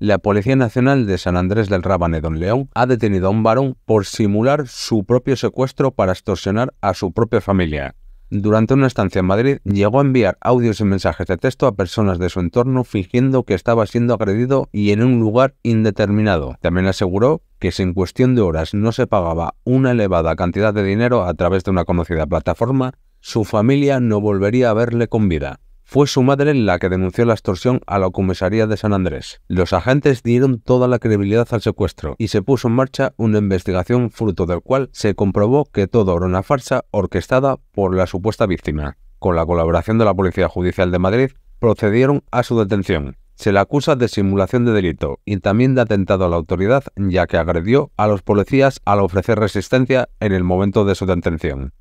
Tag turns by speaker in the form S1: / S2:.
S1: La Policía Nacional de San Andrés del Don León ha detenido a un varón por simular su propio secuestro para extorsionar a su propia familia. Durante una estancia en Madrid llegó a enviar audios y mensajes de texto a personas de su entorno fingiendo que estaba siendo agredido y en un lugar indeterminado. También aseguró que si en cuestión de horas no se pagaba una elevada cantidad de dinero a través de una conocida plataforma, su familia no volvería a verle con vida. Fue su madre la que denunció la extorsión a la comisaría de San Andrés. Los agentes dieron toda la credibilidad al secuestro y se puso en marcha una investigación fruto del cual se comprobó que todo era una farsa orquestada por la supuesta víctima. Con la colaboración de la Policía Judicial de Madrid, procedieron a su detención. Se le acusa de simulación de delito y también de atentado a la autoridad, ya que agredió a los policías al ofrecer resistencia en el momento de su detención.